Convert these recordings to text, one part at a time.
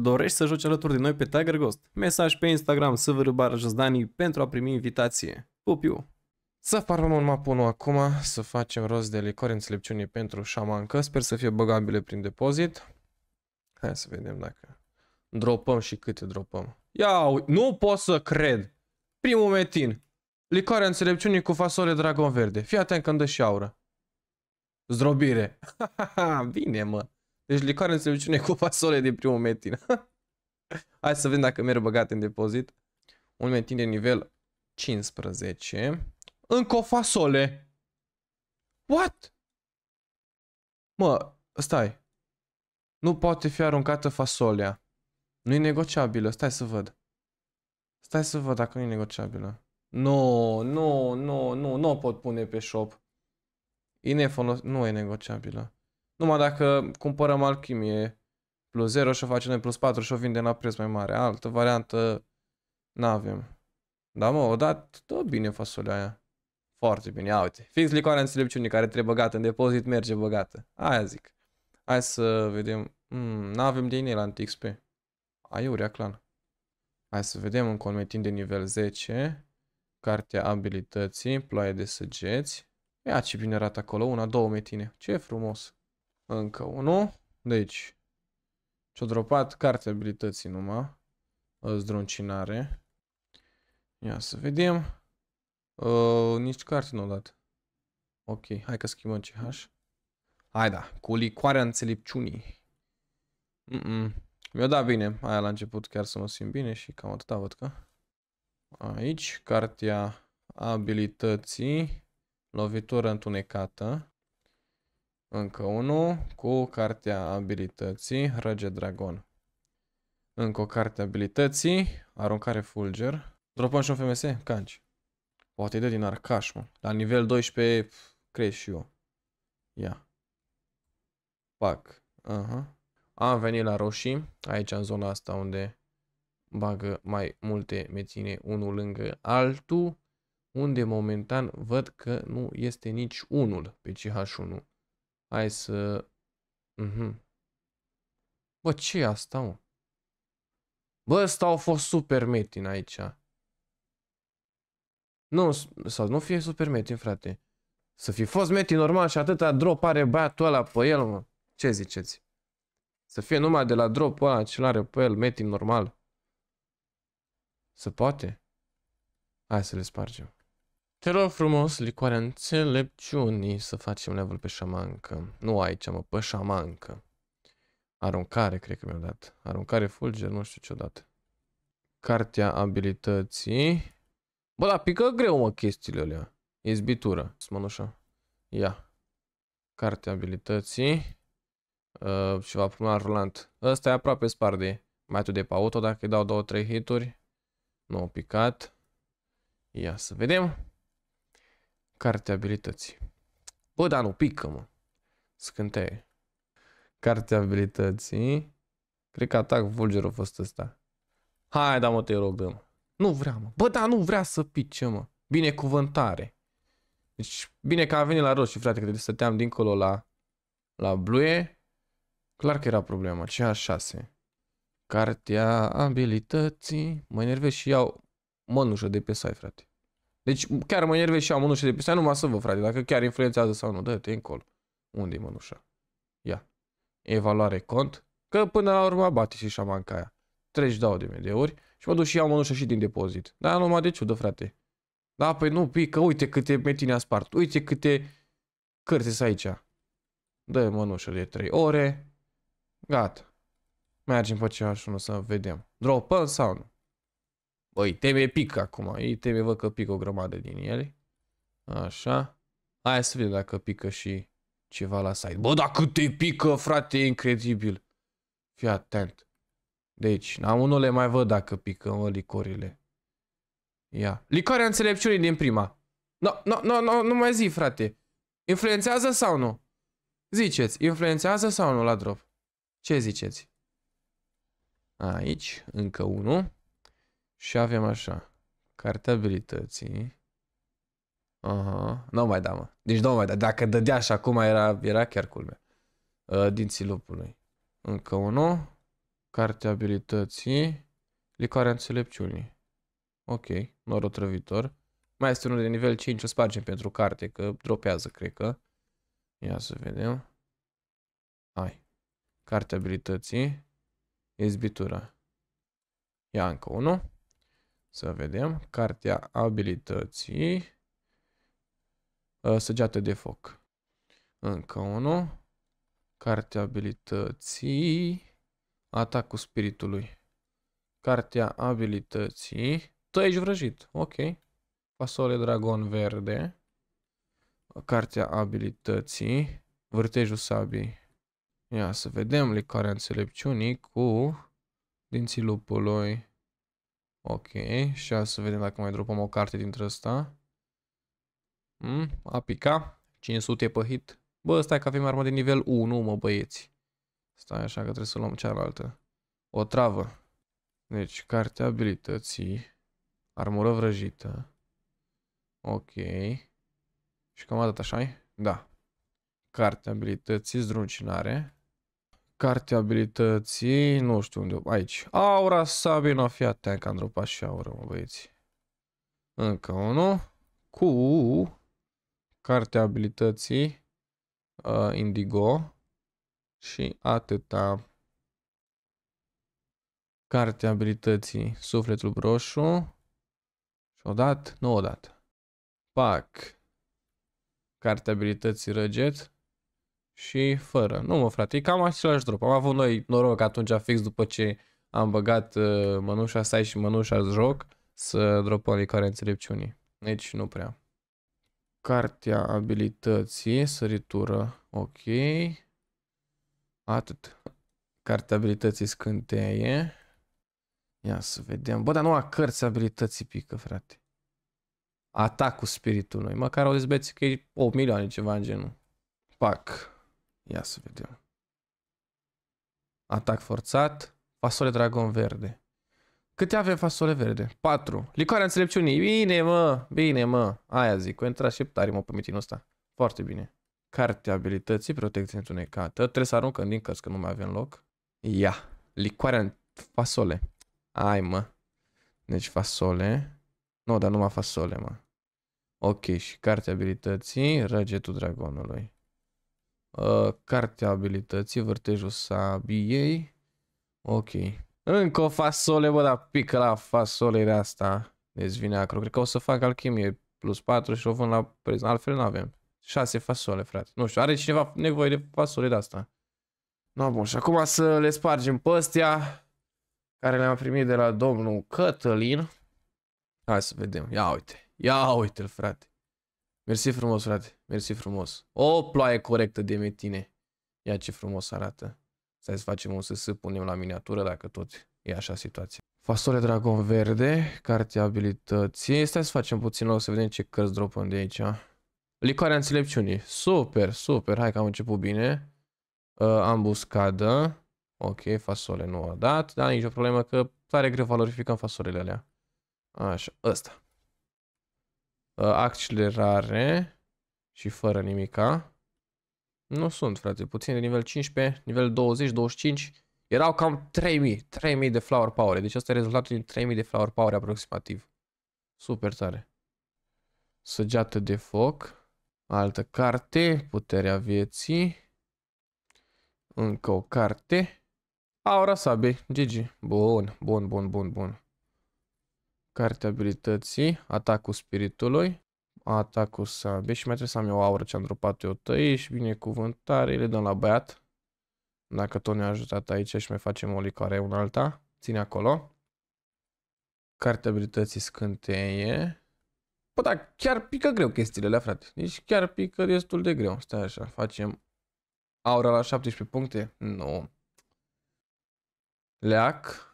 Dorești să joci alături de noi pe Tiger Ghost? Mesaj pe Instagram să svr.jdani pentru a primi invitație. Pupiu! Să farmăm un mapunu acum, să facem rost de licori înțelepciune pentru șamancă. Sper să fie băgabile prin depozit. Hai să vedem dacă dropăm și câte dropăm. Ia, nu pot să cred! Primul metin. Licoare înțelepciunii cu fasole dragon verde. Fii atent când dă și aură. Zdrobire. Bine, mă. Deci licoare în serviciune cu fasole din primul metin. Hai să vedem dacă merg băgat în depozit. Un metin de nivel 15. Încă o fasole. What? Mă, stai. Nu poate fi aruncată fasolea. Nu e negociabilă. Stai să văd. Stai să văd dacă nu e negociabilă. Nu, nu, nu, nu, nu pot pune pe shop. E nefolos... Nu e negociabilă. Numai dacă cumpărăm alchimie plus 0 și o facem noi plus 4 și o vindem la preț mai mare. Altă variantă n-avem. Da, mă, dat, tot bine fasolea aia. Foarte bine, ia uite. Fix licoarea înțelepciunii care trebuie băgată în depozit merge băgată. Aia zic. Hai să vedem. Mm, n-avem de inel anti-XP. Aiurea clan. Hai să vedem un colmetin de nivel 10. Cartea abilității, ploaie de săgeți. Ia ce bine arată acolo, una, două metine. Ce frumos. Încă unul. Deci, și-a dropat cartea abilității numai. Zdroncinare. Ia să vedem. Uh, nici carte nu a dat. Ok, hai că schimbăm CH. Hai da, cu licoarea înțelepciunii. Mm -mm. Mi-a dat bine, aia la început chiar să mă simt bine și cam atâta văd că. Aici, cartea abilității, lovitură întunecată. Încă unul cu cartea abilității, Răge Dragon. Încă o carte abilității, aruncare fulger. Dropăm și un FMS, canci. Poate de din arcaș, mă. La nivel 12 crezi și eu. Ia. Pac. Aha. Uh-huh. Am venit la roșii, aici în zona asta unde bagă mai multe meține unul lângă altul, unde momentan văd că nu este nici unul pe CH1. Hai să... Mm-hmm. Bă, ce e asta, mă? Bă, ăsta au fost super metin aici. Nu, sau nu fie super metin, frate. Să fi fost metin normal și atâta drop are băiatul ăla pe el, mă. Ce ziceți? Să fie numai de la drop ăla ce are pe el metin normal. Să poate? Hai să le spargem. Te rog frumos, licoarea înțelepciunii, să facem level pe șamancă. Nu aici, mă, pe șamancă. Aruncare, cred că mi-a dat. Aruncare fulger, nu știu ce-o dat. Cartea abilității. Bă, la pică greu, mă, chestiile alea. Izbitură. Smănușa. Ia. Cartea abilității. Uh, și va prima rulant. Ăsta e aproape spart de mai tu de pe auto, dacă îi dau două, trei hituri. Nu au picat. Ia să vedem. Carte abilități. Bă, dar nu pică, mă. Scânteie. Carte abilității. Cred că atac vulger a fost ăsta. Hai, da, mă, te rog, dă -mă. Nu vrea, mă. Bă, dar nu vrea să pice, mă. Binecuvântare. Deci, bine că a venit la roșii, frate, că stăteam dincolo la, la bluie. Clar că era problema. Ce a șase. Cartea abilității. Mă enervez și iau mănușă de pe sai, frate. Deci chiar mă enervez și am mânușă de nu numai să vă, frate, dacă chiar influențează sau nu. Dă-te încolo. Unde e mânușa? Ia. Evaluare cont. Că până la urmă bate și șamanca aia. 30 dau de ori și mă duc și iau mânușa și din depozit. Dar numai de ciudă, frate. Da, păi nu, pică, uite câte metine a spart. Uite câte cărți sunt aici. Dă mânușă de 3 ore. Gata. Mergem pe ceașul să vedem. Dropăm sau nu? Băi, teme pic acum. Ei teme văd că pic o grămadă din ele. Așa. Hai să vedem dacă pică și ceva la site. Bă, dacă te pică, frate, e incredibil. Fii atent. Deci, na, unul le mai văd dacă pică, mă, licorile. Ia. Licoarea înțelepciunii din prima. No, no, no, no, nu mai zi, frate. Influențează sau nu? Ziceți, influențează sau nu la drop? Ce ziceți? Aici, încă unul. Și avem așa. Cartea abilității. Aha. Nu mai da, mă. Deci nu mai da. Dacă dădea așa acum era, era chiar culme Uh, dinții lupului. Încă unul. Cartea abilității. Licoarea înțelepciunii. Ok. Noroc Mai este unul de nivel 5. O spargem pentru carte, că dropează, cred că. Ia să vedem. Hai. Cartea abilității. Izbitura. Ia încă unul. Să vedem. Cartea abilității. Ă, săgeată de foc. Încă unul. Cartea abilității. Atacul spiritului. Cartea abilității. Tăiești vrăjit. Ok. Fasole dragon verde. Cartea abilității. Vârtejul sabii. Ia să vedem licoarea înțelepciunii cu dinții lupului. Ok, și hai să vedem dacă mai dropăm o carte dintre asta. Mm, a pica. 500 pe hit. Bă, stai că avem armă de nivel 1, mă băieți. Stai așa că trebuie să luăm cealaltă. O travă. Deci, cartea abilității. Armură vrăjită. Ok. Și cam atât, așa -i? Da. Cartea abilității, zdruncinare carte abilității, nu știu unde, aici. Aura Sabino, fii atent că am dropat și aura, mă băieți. Încă unul. Cu cartea abilității uh, Indigo și atâta. Cartea abilității Sufletul Broșu. și odat, nu odat. Pac. Cartea abilității Răget și fără. Nu mă frate, e cam același drop. Am avut noi noroc atunci fix după ce am băgat uh, mănușa stai și mănușa joc să dropăm licare înțelepciunii. Deci nu prea. Cartea abilității, săritură, ok. Atât. Cartea abilității scânteie. Ia să vedem. Bă, dar nu a cărți abilității pică, frate. Atacul spiritului. Măcar au zis că e 8 milioane ceva în genul. Pac. Ia să vedem. Atac forțat. Fasole dragon verde. Câte avem fasole verde? 4. Licoarea înțelepciunii. Bine, mă. Bine, mă. Aia zic. cu intrat și tare, mă, pe mitinul ăsta. Foarte bine. Carte abilității, protecție întunecată. Trebuie să aruncăm din cărți, că nu mai avem loc. Ia. Licoarea în fasole. Ai, mă. Deci fasole. Nu, dar numai fasole, mă. Ok, și carte abilității, răgetul dragonului. Uh, cartea abilității, vârtejul sabiei. Ok. Încă o fasole, bă, dar pică la fasole de asta. Deci vine acro. Cred că o să fac alchimie plus 4 și o vând la preț. Altfel nu avem. 6 fasole, frate. Nu știu, are cineva nevoie de fasole de asta. No, bun, și acum să le spargem pe care le-am primit de la domnul Cătălin. Hai să vedem. Ia uite. Ia uite-l, frate. Mersi frumos, frate. Mersi frumos. O ploaie corectă de metine. Ia ce frumos arată. Stai să facem un SS, punem la miniatură dacă tot e așa situația. Fasole Dragon Verde, carte abilității. Stai să facem puțin loc să vedem ce cărți dropăm de aici. Licoarea înțelepciunii. Super, super. Hai că am început bine. Uh, ambuscadă. Ok, fasole nu a dat, dar nicio problemă că tare greu valorificăm fasolele alea. Așa, ăsta. Uh, accelerare și fără nimica. Nu sunt, frate, puțin de nivel 15, nivel 20, 25. Erau cam 3000, 3000 de flower power. Deci asta e rezultatul din 3000 de flower power aproximativ. Super tare. Săgeată de foc. Altă carte, puterea vieții. Încă o carte. Aura sabie, GG. Bun, bun, bun, bun, bun. Carte abilității, atacul spiritului, atacul sabie și mai trebuie să am eu aură ce am dropat eu tăi și binecuvântare, le dăm la băiat. Dacă tot ne-a ajutat aici și mai facem o licoare un alta, ține acolo. Carte abilității scânteie. Păi da, chiar pică greu chestiile alea, frate. Deci chiar pică destul de greu. Stai așa, facem aura la 17 puncte? Nu. Leac.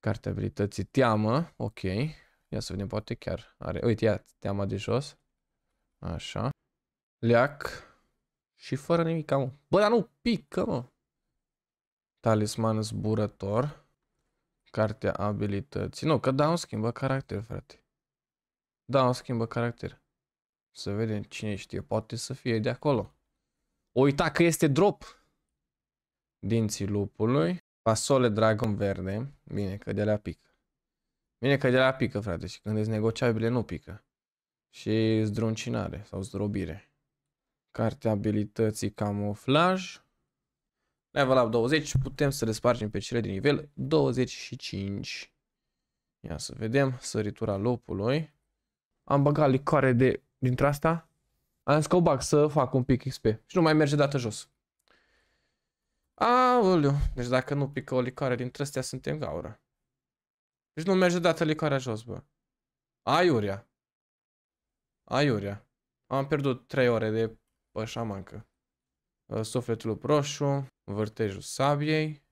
Cartea abilității, teamă, ok. Ia să vedem, poate chiar are. Uite, ia teama de jos. Așa. Leac. Și fără nimic, mă. Bă, dar nu pică, mă. Talisman zburător. Cartea abilității. Nu, că da, schimbă caracter, frate. Da, schimbă caracter. Să vedem cine știe. Poate să fie de acolo. uita că este drop. Dinții lupului. Fasole, dragon verde. Bine, că de la pic. Bine că de la pică, frate, și când ești negociabile nu pică. Și zdruncinare sau zdrobire. Carte abilității camuflaj. Level up 20, putem să le spargem pe cele din nivel 25. Ia să vedem, săritura lopului. Am băgat licoare de, dintre asta. Am zis că o bag să fac un pic XP și nu mai merge dată jos. Aoleu, deci dacă nu pică o licoare dintre astea, suntem gaură. Deci nu merge dată licoarea jos, bă. Aiurea. Aiurea. Am pierdut 3 ore de pășamancă. Ă, sufletul proșu, vârtejul sabiei.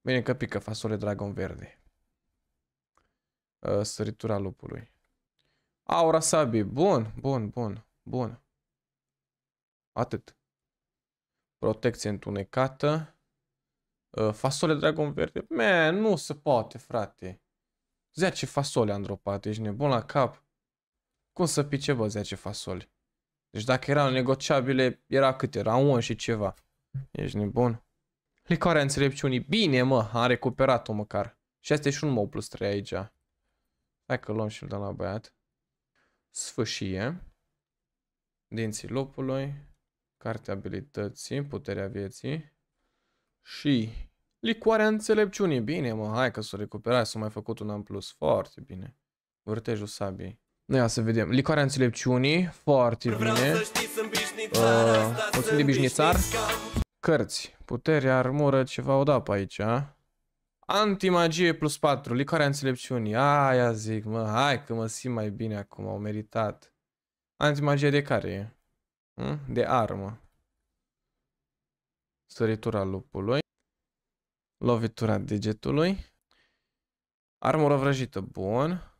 Bine că pică fasole dragon verde. Ă, săritura lupului. Aura sabiei. Bun, bun, bun, bun. Atât. Protecție întunecată. Uh, fasole dragon verde. Man, nu se poate, frate. 10 fasole am dropat, ești nebun la cap. Cum să pice, bă, 10 fasole? Deci dacă erau negociabile, era cât era, un și ceva. Ești nebun? Licoarea înțelepciunii. Bine, mă, am recuperat-o măcar. Și asta e și un mou plus 3 aici. Hai că luăm și-l dăm la băiat. Sfâșie. Dinții lupului. Cartea abilității, puterea vieții. Și licoarea înțelepciunii. Bine, mă, hai că s-o recuperat, s-a mai făcut un în plus. Foarte bine. Vârtejul sabiei. Noi să vedem. Licoarea înțelepciunii. Foarte Vreau bine. Uh, mulțumim uh, de bișnițar. Cărți. Putere, armură, ceva o da pe aici. A? Antimagie plus 4. Licoarea înțelepciunii. Aia zic, mă, hai că mă simt mai bine acum. Au meritat. Antimagie de care e? Hm? De armă săritura lupului, lovitura degetului, armură vrăjită, bun.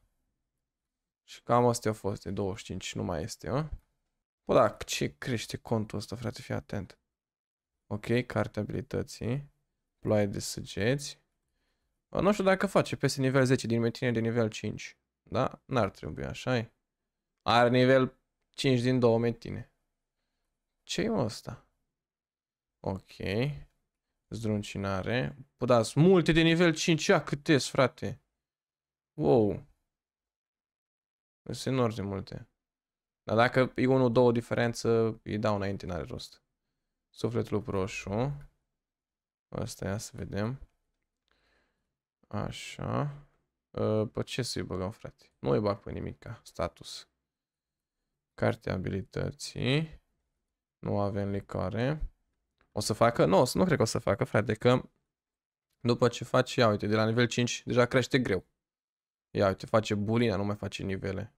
Și cam astea au fost, e 25 nu mai este, mă. Bă, da, ce crește contul ăsta, frate, fii atent. Ok, carte abilității, ploaie de săgeți. Bă, nu știu dacă face peste nivel 10 din metine de nivel 5. Da? N-ar trebui, așa -i. Are nivel 5 din 2 metine. Ce-i mă ăsta? Ok. Zdruncinare. Păi da, sunt multe de nivel 5 Ia câte frate? Wow. Sunt enorm de multe. Dar dacă e unul, două diferență, îi dau înainte, n-are rost. Sufletul roșu. Asta ia să vedem. Așa. Ă, pe ce să-i băgăm, frate? Nu îi bag pe nimica. Status. Cartea abilității. Nu avem licare. O să facă? Nu, nu cred că o să facă, frate, că după ce faci, ia uite, de la nivel 5 deja crește greu. Ia uite, face bulina, nu mai face nivele.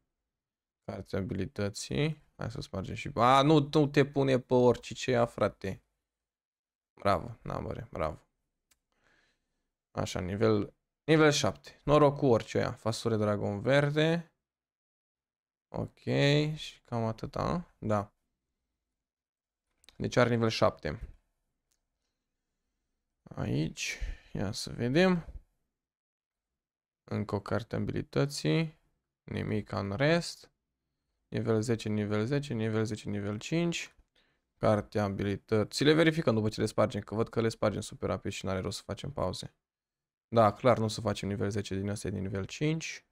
Carte abilității. Hai să spargem și... A, nu, nu te pune pe orice ce ia, frate. Bravo, n-am da, bravo. Așa, nivel, nivel 7. Noroc cu orice ia. Fasure dragon verde. Ok, și cam atâta, da. Deci are nivel 7. Aici, ia să vedem. Încă o carte abilității. Nimic în rest. Nivel 10, nivel 10, nivel 10, nivel 5. Cartea abilități. Le verificăm după ce le spargem, că văd că le spargem super rapid și nu are rost să facem pauze. Da, clar, nu o să facem nivel 10 din astea, din nivel 5.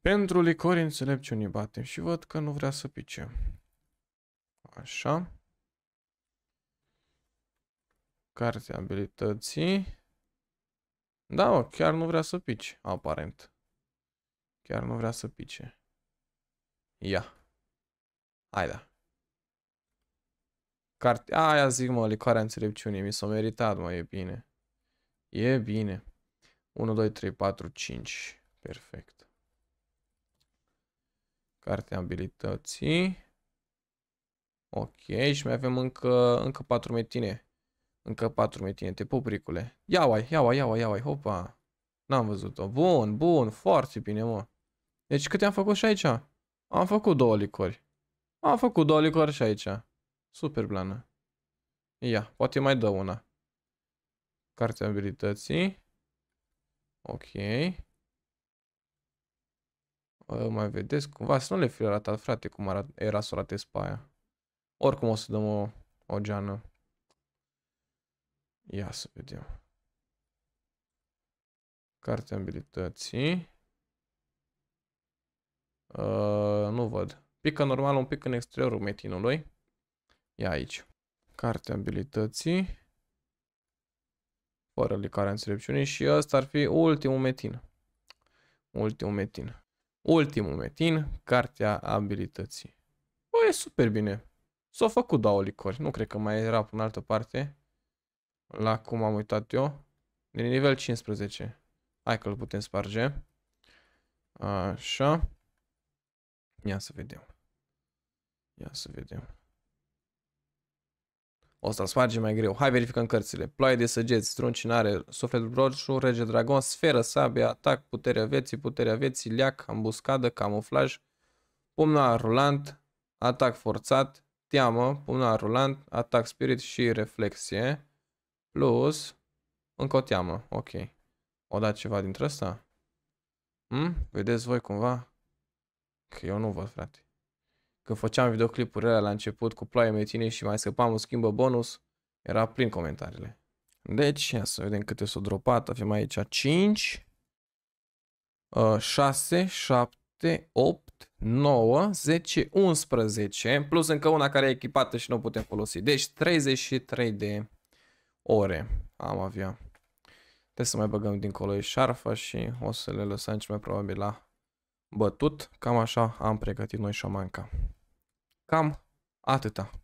Pentru licori înțelepciunii batem și văd că nu vrea să pice. Așa carte abilității. Da, mă, chiar nu vrea să pici, aparent. Chiar nu vrea să pice. Ia. Hai da. Carte... aia zic mă, licoarea înțelepciunii, mi s-a meritat, mă, e bine. E bine. 1, 2, 3, 4, 5. Perfect. Carte abilității. Ok, și mai avem încă, încă 4 metine. Încă patru metinete, popricule. Ia uai, ia uai, ia uai, ia uai, hopa. N-am văzut-o. Bun, bun, foarte bine, mă. Deci câte am făcut și aici? Am făcut două licori. Am făcut două licori și aici. Super blană. Ia, poate mai dă una. Cartea abilității. Ok. O, mai vedeți cumva, să nu le fi arătat, frate, cum era să arate spaia. Oricum o să dăm o, o geană. Ia să vedem. Cartea abilității. Uh, nu văd. Pică normal un pic în exteriorul metinului. Ia aici. Cartea abilității. Fără licarea înțelepciunii și ăsta ar fi ultimul metin. Ultimul metin. Ultimul metin, cartea abilității. Păi e super bine. s au făcut două licori. Nu cred că mai era până altă parte la cum am uitat eu, din nivel 15. Hai că îl putem sparge. Așa. Ia să vedem. Ia să vedem. O să-l spargem mai greu. Hai verificăm cărțile. Ploaie de săgeți, strunci are, sufletul roșu, rege dragon, sferă, sabie, atac, puterea vieții, puterea vieții, leac, ambuscadă, camuflaj, pumna rulant, atac forțat, teamă, pumna rulant, atac spirit și reflexie. Plus, încă o teamă. Ok. O dat ceva dintre ăsta? Hm? Vedeți voi cumva? Că eu nu văd, frate. Când făceam videoclipurile la început cu ploaie metine și mai scăpam un schimbă bonus, era plin comentariile. Deci, ia să vedem câte s-au dropat. Avem aici 5, 6, 7, 8, 9, 10, 11. Plus încă una care e echipată și nu o putem folosi. Deci 33 de ore am avea. Trebuie să mai băgăm dincolo șarfa și o să le lăsăm cel mai probabil la bătut. Cam așa am pregătit noi șamanca. Cam atâta.